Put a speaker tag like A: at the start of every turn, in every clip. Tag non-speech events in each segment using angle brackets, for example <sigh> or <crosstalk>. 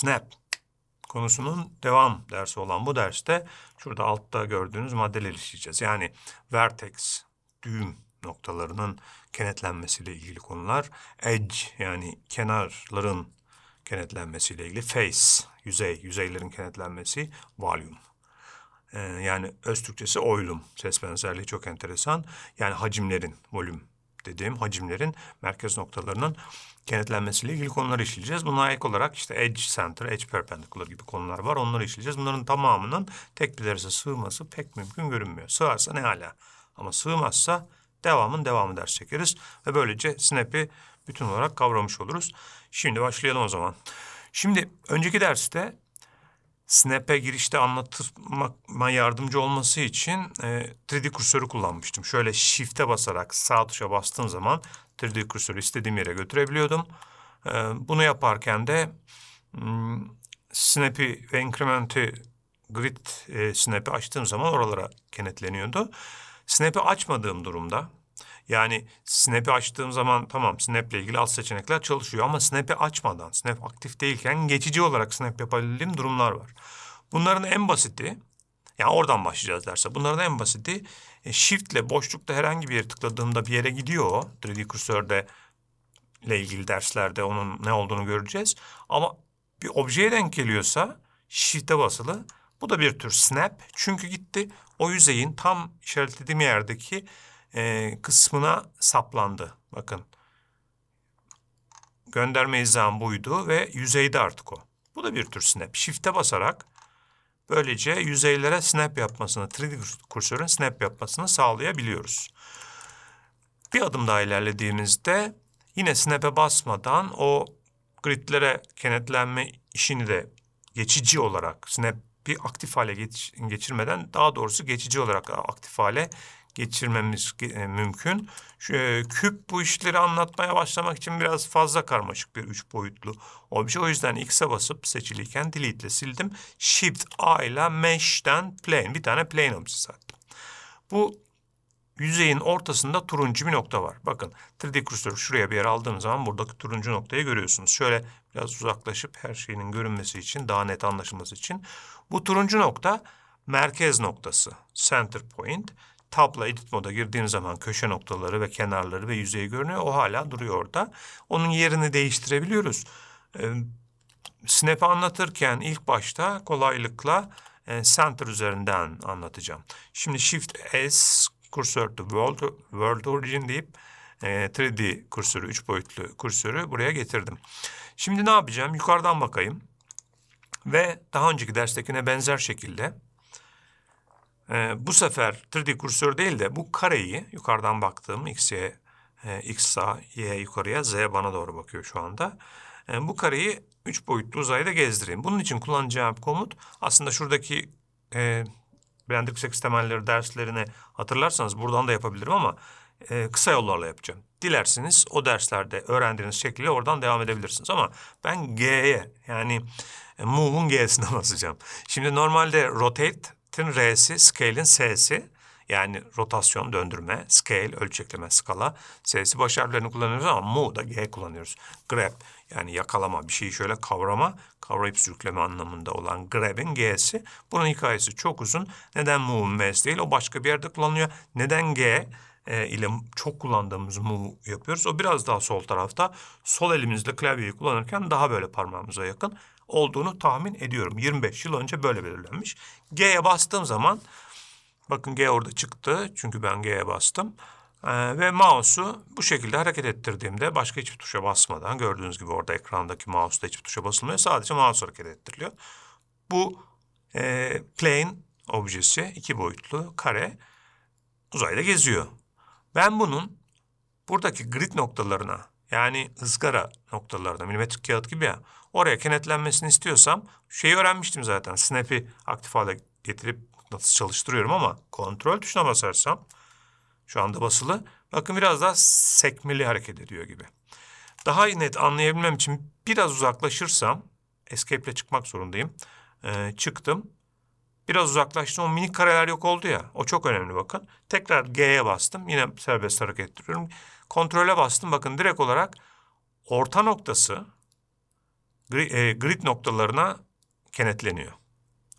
A: SNAP konusunun devam dersi olan bu derste şurada altta gördüğünüz maddeleri işleyeceğiz. Yani vertex, düğüm noktalarının kenetlenmesiyle ilgili konular, edge yani kenarların kenetlenmesiyle ilgili, face, yüzey, yüzeylerin kenetlenmesi, volume. Ee, yani öz Türkçesi oylum, ses benzerliği çok enteresan. Yani hacimlerin, volüm dediğim hacimlerin merkez noktalarının kenetlenmesiyle ilgili konuları işleyeceğiz. Buna ek olarak işte edge center, edge perpendicular gibi konular var. Onları işleyeceğiz. Bunların tamamının tek bir derse sığması pek mümkün görünmüyor. Sığarsa ne hala. Ama sığmazsa devamın devamı ders çekeriz. Ve böylece Snap'i bütün olarak kavramış oluruz. Şimdi başlayalım o zaman. Şimdi önceki derste Snap'e girişte anlatmama yardımcı olması için e, 3D kursörü kullanmıştım. Şöyle Shift'e basarak sağ tuşa bastığım zaman 3D kursörü istediğim yere götürebiliyordum. E, bunu yaparken de m, hmm, Snap'i ve Increment'i Grid e, Snap'i açtığım zaman oralara kenetleniyordu. Snap'i açmadığım durumda yani Snap'i açtığım zaman tamam snap ile ilgili alt seçenekler çalışıyor ama Snap'i açmadan, Snap aktif değilken geçici olarak Snap yapabildiğim durumlar var. Bunların en basiti yani oradan başlayacağız derse. Bunların en basiti e, ile boşlukta herhangi bir yere tıkladığımda bir yere gidiyor o. 3D kursörde ile ilgili derslerde onun ne olduğunu göreceğiz. Ama bir objeye denk geliyorsa shift'e basılı. Bu da bir tür snap. Çünkü gitti o yüzeyin tam işaretlediğim yerdeki e, kısmına saplandı. Bakın gönderme izahım buydu ve yüzeyde artık o. Bu da bir tür snap. Shift'e basarak böylece yüzeylere snap yapmasını, 3D kursörün snap yapmasını sağlayabiliyoruz. Bir adım daha ilerlediğimizde yine snap'e basmadan o gridlere kenetlenme işini de geçici olarak snap bir aktif hale geçirmeden daha doğrusu geçici olarak aktif hale geçirmemiz e, mümkün. E, küp bu işleri anlatmaya başlamak için biraz fazla karmaşık bir üç boyutlu obje. O yüzden X'e basıp seçiliyken delete ile sildim. Shift A ile Mesh'ten Plane. Bir tane Plane objesi attım. Bu yüzeyin ortasında turuncu bir nokta var. Bakın 3D kursörü şuraya bir yer aldığım zaman buradaki turuncu noktayı görüyorsunuz. Şöyle biraz uzaklaşıp her şeyinin görünmesi için, daha net anlaşılması için. Bu turuncu nokta merkez noktası, center point tabla edit moda girdiğin zaman köşe noktaları ve kenarları ve yüzeyi görünüyor. O hala duruyor orada. Onun yerini değiştirebiliyoruz. E, Snap'i anlatırken ilk başta kolaylıkla e, center üzerinden anlatacağım. Şimdi Shift S cursor to world, world origin deyip e, 3D kursörü, 3 boyutlu kursörü buraya getirdim. Şimdi ne yapacağım? Yukarıdan bakayım. Ve daha önceki derstekine benzer şekilde e, bu sefer 3D kursör değil de bu kareyi yukarıdan baktığım x'e e, x sağa, y yukarıya, z bana doğru bakıyor şu anda. E, bu kareyi 3 boyutlu uzayda gezdireyim. Bunun için kullanacağım komut aslında şuradaki e, Blender yüksek temelleri derslerini hatırlarsanız buradan da yapabilirim ama e, kısa yollarla yapacağım. Dilerseniz o derslerde öğrendiğiniz şekilde oradan devam edebilirsiniz. Ama ben G'ye yani e, move'un G'sine <laughs> basacağım. Şimdi normalde rotate Shift'in R'si, scale'in S'si. Yani rotasyon, döndürme, scale, ölçekleme, skala. S'si baş harflerini kullanıyoruz ama mu da G kullanıyoruz. Grab yani yakalama, bir şeyi şöyle kavrama, kavrayıp sürükleme anlamında olan grab'in G'si. Bunun hikayesi çok uzun. Neden mu, M'si değil? O başka bir yerde kullanılıyor. Neden G? e, ile çok kullandığımız mu yapıyoruz. O biraz daha sol tarafta. Sol elimizle klavyeyi kullanırken daha böyle parmağımıza yakın olduğunu tahmin ediyorum. 25 yıl önce böyle belirlenmiş. G'ye bastığım zaman bakın G orada çıktı. Çünkü ben G'ye bastım. Ee, ve mouse'u bu şekilde hareket ettirdiğimde başka hiçbir tuşa basmadan gördüğünüz gibi orada ekrandaki mouse'da hiçbir tuşa basılmıyor. Sadece mouse hareket ettiriliyor. Bu e, plane objesi iki boyutlu kare uzayda geziyor. Ben bunun buradaki grid noktalarına yani ızgara noktalarına milimetrik kağıt gibi ya oraya kenetlenmesini istiyorsam şeyi öğrenmiştim zaten. Snap'i aktif hale getirip nasıl çalıştırıyorum ama kontrol tuşuna basarsam şu anda basılı. Bakın biraz daha sekmeli hareket ediyor gibi. Daha net anlayabilmem için biraz uzaklaşırsam escape ile çıkmak zorundayım. Ee, çıktım. Biraz uzaklaştım. O minik kareler yok oldu ya. O çok önemli bakın. Tekrar G'ye bastım. Yine serbest hareket ettiriyorum. Kontrole bastım. Bakın direkt olarak orta noktası e, grid noktalarına kenetleniyor.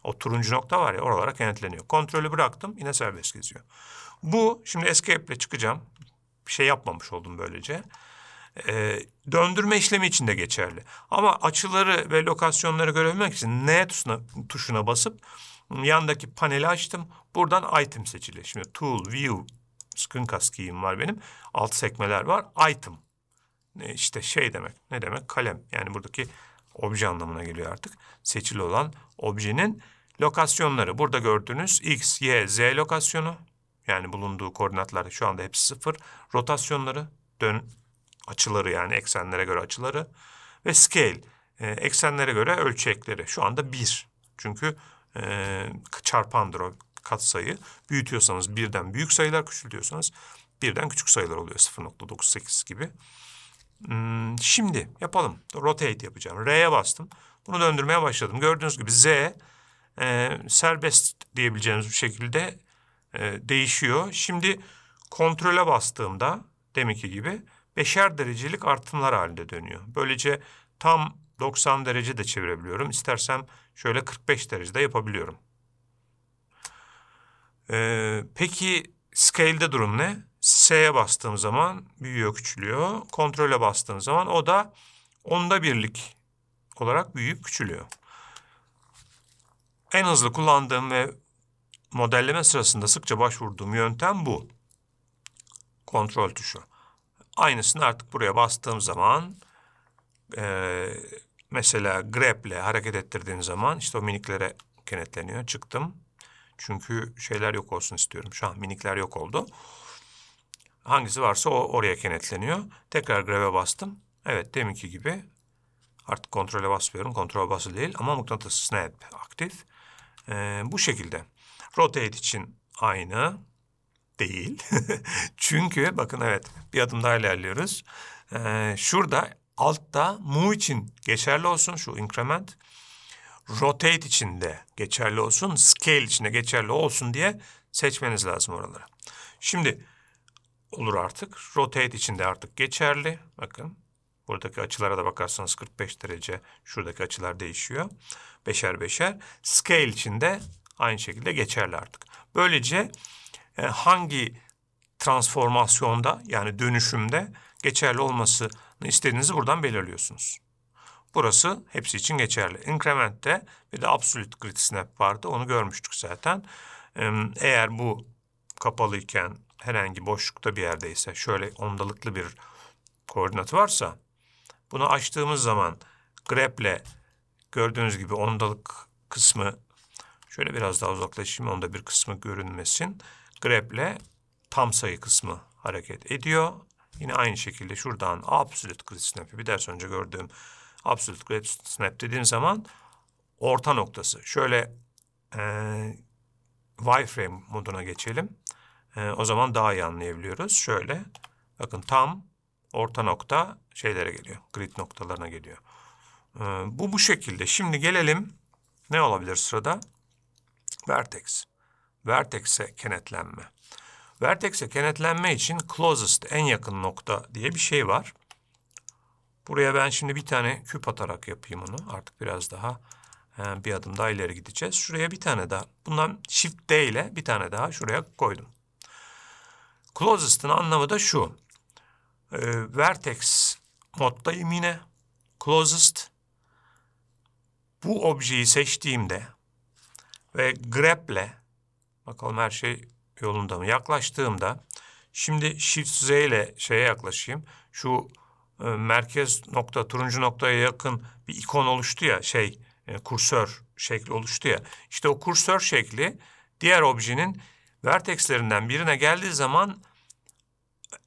A: O turuncu nokta var ya oralara kenetleniyor. Kontrolü bıraktım yine serbest geziyor. Bu şimdi escape ile çıkacağım. Bir şey yapmamış oldum böylece. Ee, döndürme işlemi için de geçerli. Ama açıları ve lokasyonları görebilmek için N tuşuna, tuşuna basıp Yandaki paneli açtım. Buradan item seçili. Şimdi tool, view, screencast key'im var benim. Alt sekmeler var. Item. İşte şey demek. Ne demek? Kalem. Yani buradaki obje anlamına geliyor artık. Seçili olan objenin lokasyonları. Burada gördüğünüz X, Y, Z lokasyonu. Yani bulunduğu koordinatlar şu anda hepsi sıfır. Rotasyonları, dön açıları yani eksenlere göre açıları. Ve scale, e, eksenlere göre ölçekleri. Şu anda bir. Çünkü e, çarpandır o katsayı. Büyütüyorsanız birden büyük sayılar küçültüyorsanız birden küçük sayılar oluyor 0.98 gibi. Hmm, şimdi yapalım. Rotate yapacağım. R'ye bastım. Bunu döndürmeye başladım. Gördüğünüz gibi Z e, serbest diyebileceğimiz bir şekilde e, değişiyor. Şimdi kontrole bastığımda deminki gibi beşer derecelik artımlar halinde dönüyor. Böylece tam 90 derece de çevirebiliyorum. İstersem şöyle 45 derecede yapabiliyorum. Ee, peki scale'de durum ne? S'ye bastığım zaman büyüyor, küçülüyor. Kontrole bastığım zaman o da onda birlik olarak büyüyüp küçülüyor. En hızlı kullandığım ve modelleme sırasında sıkça başvurduğum yöntem bu. Kontrol tuşu. Aynısını artık buraya bastığım zaman e, mesela grep'le hareket ettirdiğim zaman işte o miniklere kenetleniyor. Çıktım. Çünkü şeyler yok olsun istiyorum. Şu an minikler yok oldu. Hangisi varsa o oraya kenetleniyor. Tekrar greve bastım. Evet deminki gibi artık kontrole basmıyorum. Kontrol bası değil ama mıknatıs snap aktif. Ee, bu şekilde. Rotate için aynı değil. <laughs> Çünkü bakın evet bir adım daha ilerliyoruz. Ee, şurada altta mu için geçerli olsun şu increment. Rotate için de geçerli olsun. Scale için de geçerli olsun diye seçmeniz lazım oraları. Şimdi olur artık. Rotate için de artık geçerli. Bakın buradaki açılara da bakarsanız 45 derece şuradaki açılar değişiyor. Beşer beşer. Scale için de aynı şekilde geçerli artık. Böylece e, hangi transformasyonda yani dönüşümde geçerli olması istediğinizi buradan belirliyorsunuz. Burası hepsi için geçerli. Increment'te bir de absolute grid snap vardı. Onu görmüştük zaten. Eğer bu kapalıyken herhangi boşlukta bir yerdeyse şöyle ondalıklı bir koordinat varsa bunu açtığımız zaman grep'le gördüğünüz gibi ondalık kısmı şöyle biraz daha uzaklaşayım onda bir kısmı görünmesin. Grep'le tam sayı kısmı hareket ediyor. Yine aynı şekilde şuradan absolute grid snap'i bir ders önce gördüğüm absolute grid snap dediğim zaman orta noktası. Şöyle e, wireframe moduna geçelim. E, o zaman daha iyi anlayabiliyoruz. Şöyle bakın tam orta nokta şeylere geliyor. Grid noktalarına geliyor. E, bu bu şekilde. Şimdi gelelim ne olabilir sırada? Vertex. Vertex'e kenetlenme. Vertex'e kenetlenme için closest en yakın nokta diye bir şey var. Buraya ben şimdi bir tane küp atarak yapayım onu. Artık biraz daha e, bir adım daha ileri gideceğiz. Şuraya bir tane daha. Bundan Shift D ile bir tane daha şuraya koydum. Closest'ın anlamı da şu. E, vertex moddayım yine. Closest. Bu objeyi seçtiğimde ve grab'le bakalım her şey yolunda mı? Yaklaştığımda şimdi Shift Z ile şeye yaklaşayım. Şu e, merkez nokta turuncu noktaya yakın bir ikon oluştu ya şey e, kursör şekli oluştu ya. İşte o kursör şekli diğer objenin vertexlerinden birine geldiği zaman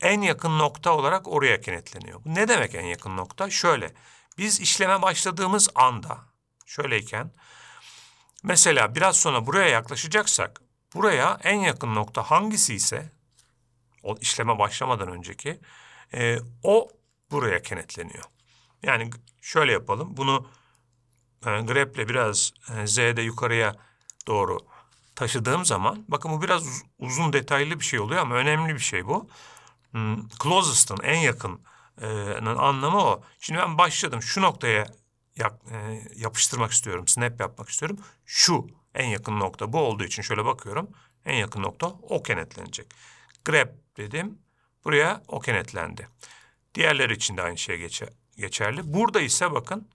A: en yakın nokta olarak oraya kenetleniyor. Bu ne demek en yakın nokta? Şöyle. Biz işleme başladığımız anda şöyleyken mesela biraz sonra buraya yaklaşacaksak Buraya en yakın nokta hangisi ise o işleme başlamadan önceki e, o buraya kenetleniyor. Yani şöyle yapalım. Bunu e, grep'le biraz e, Z'de yukarıya doğru taşıdığım zaman bakın bu biraz uz uzun detaylı bir şey oluyor ama önemli bir şey bu. Hmm, closest'ın en yakın e, anlamı o. Şimdi ben başladım şu noktaya yap, e, yapıştırmak istiyorum, snap yapmak istiyorum. Şu en yakın nokta bu olduğu için şöyle bakıyorum. En yakın nokta o kenetlenecek. Grab dedim. Buraya o kenetlendi. Diğerler için de aynı şey geçerli. Burada ise bakın.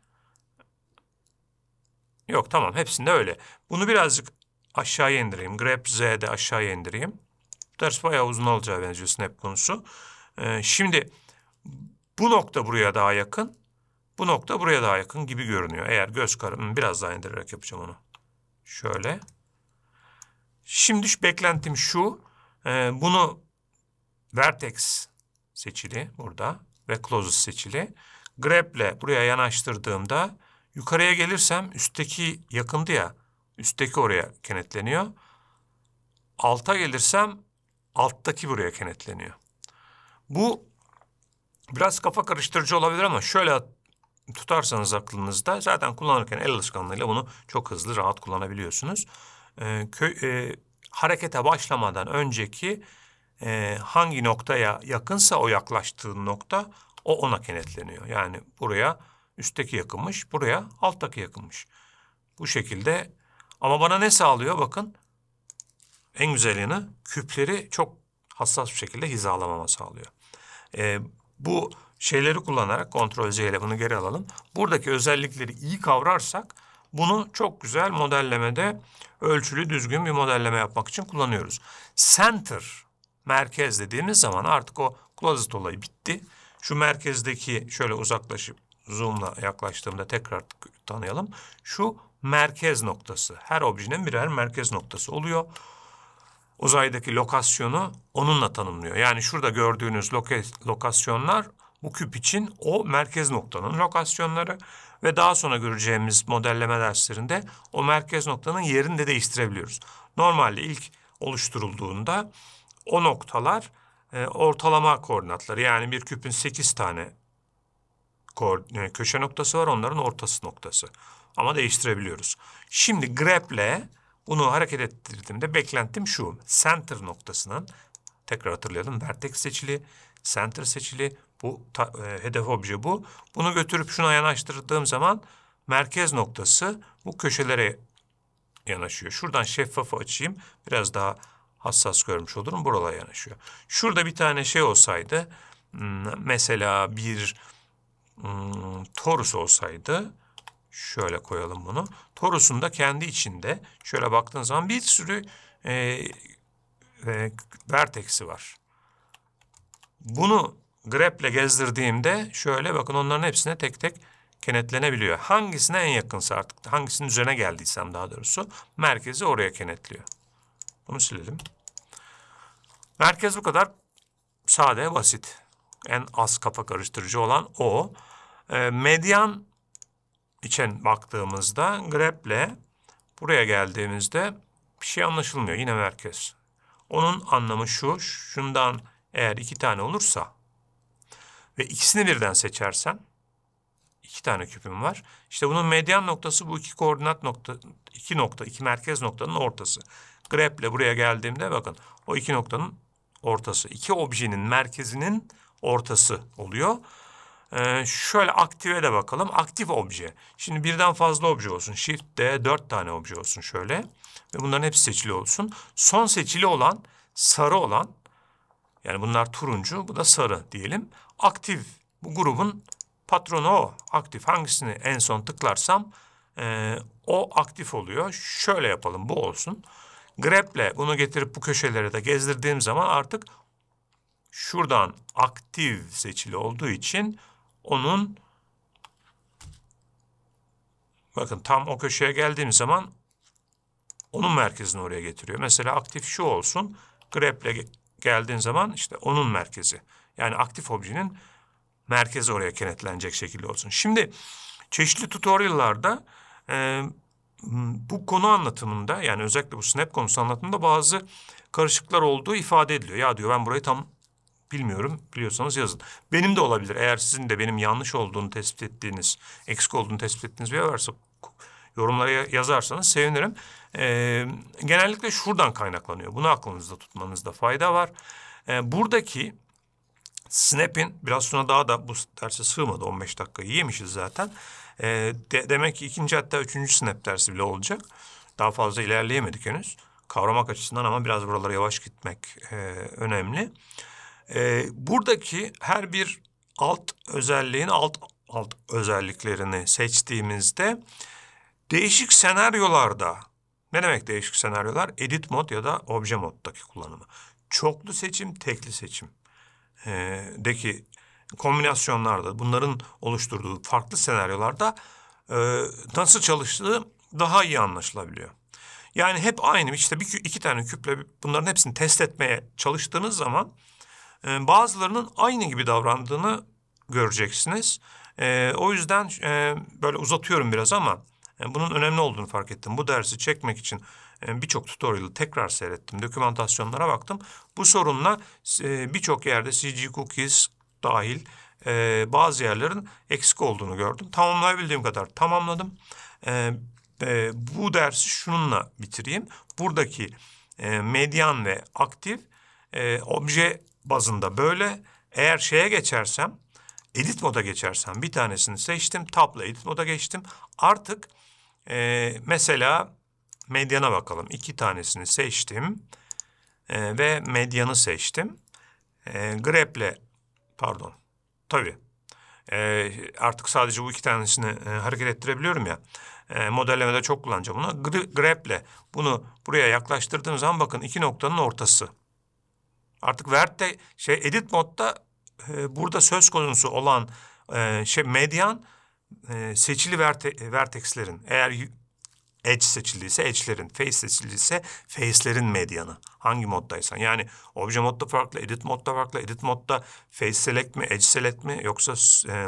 A: Yok tamam hepsinde öyle. Bunu birazcık aşağıya indireyim. Grab Z'de aşağıya indireyim. Bu ders bayağı uzun olacağı benziyor snap konusu. Ee, şimdi bu nokta buraya daha yakın. Bu nokta buraya daha yakın gibi görünüyor. Eğer göz kararını biraz daha indirerek yapacağım onu. Şöyle. Şimdi şu beklentim şu. E, bunu vertex seçili burada ve closes seçili. Grab'le buraya yanaştırdığımda yukarıya gelirsem üstteki yakındı ya. Üstteki oraya kenetleniyor. Alta gelirsem alttaki buraya kenetleniyor. Bu biraz kafa karıştırıcı olabilir ama şöyle tutarsanız aklınızda zaten kullanırken el alışkanlığıyla bunu çok hızlı rahat kullanabiliyorsunuz. E, ee, kö, e, harekete başlamadan önceki e, hangi noktaya yakınsa o yaklaştığı nokta o ona kenetleniyor. Yani buraya üstteki yakınmış, buraya alttaki yakınmış. Bu şekilde ama bana ne sağlıyor bakın. En güzel yanı küpleri çok hassas bir şekilde hizalamama sağlıyor. E, bu şeyleri kullanarak kontrol Z ile bunu geri alalım. Buradaki özellikleri iyi kavrarsak bunu çok güzel modellemede ölçülü düzgün bir modelleme yapmak için kullanıyoruz. Center merkez dediğimiz zaman artık o closet olayı bitti. Şu merkezdeki şöyle uzaklaşıp zoomla yaklaştığımda tekrar tanıyalım. Şu merkez noktası. Her objenin birer merkez noktası oluyor. Uzaydaki lokasyonu onunla tanımlıyor. Yani şurada gördüğünüz lokasyonlar bu küp için o merkez noktanın lokasyonları ve daha sonra göreceğimiz modelleme derslerinde o merkez noktanın yerini de değiştirebiliyoruz. Normalde ilk oluşturulduğunda o noktalar e, ortalama koordinatları yani bir küpün 8 tane e, köşe noktası var onların ortası noktası. Ama değiştirebiliyoruz. Şimdi grep'le bunu hareket ettirdiğimde beklentim şu. Center noktasının tekrar hatırlayalım vertex seçili, center seçili bu ta, e, hedef obje bu. Bunu götürüp şuna yanaştırdığım zaman merkez noktası bu köşelere yanaşıyor. Şuradan şeffafı açayım. Biraz daha hassas görmüş olurum. Buralara yanaşıyor. Şurada bir tane şey olsaydı hmm, mesela bir hmm, torus olsaydı şöyle koyalım bunu. torusunda kendi içinde şöyle baktığın zaman bir sürü e, e, vertex'i var. Bunu greple gezdirdiğimde şöyle bakın onların hepsine tek tek kenetlenebiliyor. Hangisine en yakınsa artık hangisinin üzerine geldiysem daha doğrusu merkezi oraya kenetliyor. Bunu silelim. Merkez bu kadar sade basit. En az kafa karıştırıcı olan o. E, medyan için baktığımızda greple buraya geldiğimizde bir şey anlaşılmıyor. Yine merkez. Onun anlamı şu. Şundan eğer iki tane olursa ve ikisini birden seçersen iki tane küpüm var. İşte bunun medyan noktası bu iki koordinat nokta, iki nokta, iki merkez noktanın ortası. Greple buraya geldiğimde bakın o iki noktanın ortası. iki objenin merkezinin ortası oluyor. Ee, şöyle aktive de bakalım. Aktif obje. Şimdi birden fazla obje olsun. Shift D dört tane obje olsun şöyle. Ve bunların hepsi seçili olsun. Son seçili olan sarı olan yani bunlar turuncu bu da sarı diyelim aktif. Bu grubun patronu o. Aktif. Hangisini en son tıklarsam e, o aktif oluyor. Şöyle yapalım. Bu olsun. Grable bunu getirip bu köşelere de gezdirdiğim zaman artık şuradan aktif seçili olduğu için onun bakın tam o köşeye geldiğim zaman onun merkezini oraya getiriyor. Mesela aktif şu olsun. Grable geldiğin zaman işte onun merkezi. Yani aktif objenin merkezi oraya kenetlenecek şekilde olsun. Şimdi çeşitli tutorial'larda e, bu konu anlatımında yani özellikle bu snap konusu anlatımında bazı karışıklar olduğu ifade ediliyor. Ya diyor ben burayı tam bilmiyorum biliyorsanız yazın. Benim de olabilir eğer sizin de benim yanlış olduğunu tespit ettiğiniz, eksik olduğunu tespit ettiğiniz bir yer varsa yorumlara yazarsanız sevinirim. Ee, genellikle şuradan kaynaklanıyor. Bunu aklınızda tutmanızda fayda var. Ee, buradaki Snap'in biraz sonra daha da bu derse sığmadı 15 dakika yemişiz zaten. E, de, demek ki ikinci hatta üçüncü Snap dersi bile olacak. Daha fazla ilerleyemedik henüz. Kavramak açısından ama biraz buralara yavaş gitmek e, önemli. E, buradaki her bir alt özelliğin alt alt özelliklerini seçtiğimizde değişik senaryolarda ne demek değişik senaryolar? Edit mod ya da obje moddaki kullanımı. Çoklu seçim, tekli seçim. Ee, deki kombinasyonlarda bunların oluşturduğu farklı senaryolarda e, nasıl çalıştığı daha iyi anlaşılabiliyor. Yani hep aynı işte bir, iki tane küple bunların hepsini test etmeye çalıştığınız zaman e, bazılarının aynı gibi davrandığını göreceksiniz. E, o yüzden böyle uzatıyorum biraz ama bunun önemli olduğunu fark ettim. Bu dersi çekmek için ee, birçok tutorial'ı tekrar seyrettim. Dokümantasyonlara baktım. Bu sorunla e, birçok yerde CG cookies dahil e, bazı yerlerin eksik olduğunu gördüm. Tamamlayabildiğim kadar tamamladım. E, bu dersi şununla bitireyim. Buradaki medyan ve aktif obje bazında böyle. Eğer şeye geçersem edit moda geçersem bir tanesini seçtim. Tabla edit moda geçtim. Artık e, mesela medyana bakalım. İki tanesini seçtim e, ve medyanı seçtim. Ee, e, grep'le pardon tabii e, artık sadece bu iki tanesini e, hareket ettirebiliyorum ya. E, modellemede çok kullanacağım bunu. Grep'le bunu buraya yaklaştırdığım zaman bakın iki noktanın ortası. Artık vert şey edit modda e, burada söz konusu olan e, şey medyan e, seçili verte, vertexlerin eğer Edge seçildiyse edge'lerin, face seçildiyse face'lerin medyanı. Hangi moddaysan. Yani obje modda farklı, edit modda farklı. Edit modda face select mi, edge select mi yoksa e,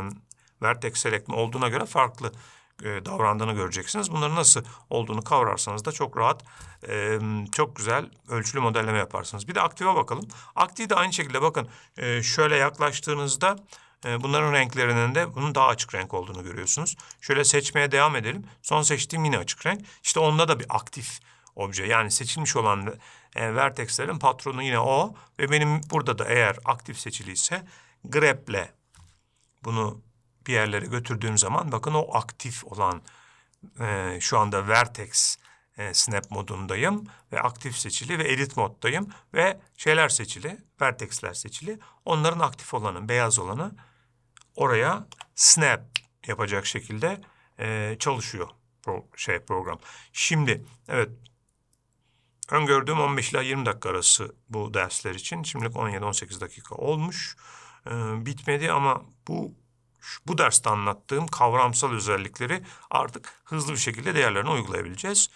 A: vertex select mi olduğuna göre farklı e, davrandığını göreceksiniz. Bunların nasıl olduğunu kavrarsanız da çok rahat, e, çok güzel ölçülü modelleme yaparsınız. Bir de aktive bakalım. Aktiği de aynı şekilde bakın e, şöyle yaklaştığınızda ee, bunların renklerinin de bunun daha açık renk olduğunu görüyorsunuz. Şöyle seçmeye devam edelim. Son seçtiğim yine açık renk. İşte onda da bir aktif obje. Yani seçilmiş olan e, vertexlerin patronu yine o. Ve benim burada da eğer aktif seçiliyse grep'le bunu bir yerlere götürdüğüm zaman bakın o aktif olan e, şu anda vertex e, snap modundayım ve aktif seçili ve edit moddayım ve şeyler seçili, vertexler seçili. Onların aktif olanı, beyaz olanı oraya snap yapacak şekilde e, çalışıyor pro, şey program. Şimdi evet öngördüğüm 15 ila 20 dakika arası bu dersler için. Şimdilik 17-18 dakika olmuş. E, bitmedi ama bu bu derste anlattığım kavramsal özellikleri artık hızlı bir şekilde değerlerine uygulayabileceğiz.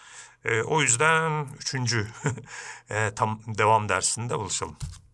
A: E, o yüzden üçüncü <laughs> e, tam devam dersinde buluşalım.